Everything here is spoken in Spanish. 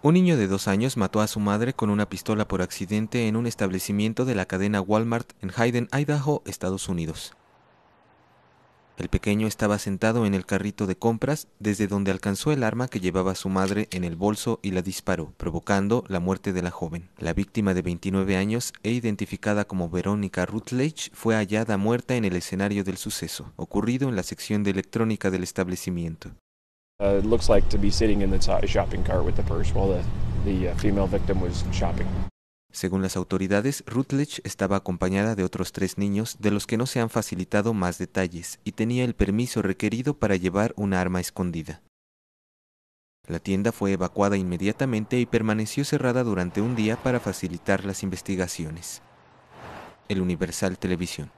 Un niño de dos años mató a su madre con una pistola por accidente en un establecimiento de la cadena Walmart en Hayden, Idaho, Estados Unidos. El pequeño estaba sentado en el carrito de compras desde donde alcanzó el arma que llevaba su madre en el bolso y la disparó, provocando la muerte de la joven. La víctima de 29 años e identificada como Verónica Rutledge fue hallada muerta en el escenario del suceso, ocurrido en la sección de electrónica del establecimiento. Uh, it looks like to be sitting in the shopping cart with the the, uh, Según las autoridades, Rutledge estaba acompañada de otros tres niños de los que no se han facilitado más detalles y tenía el permiso requerido para llevar un arma escondida. La tienda fue evacuada inmediatamente y permaneció cerrada durante un día para facilitar las investigaciones. El Universal Televisión.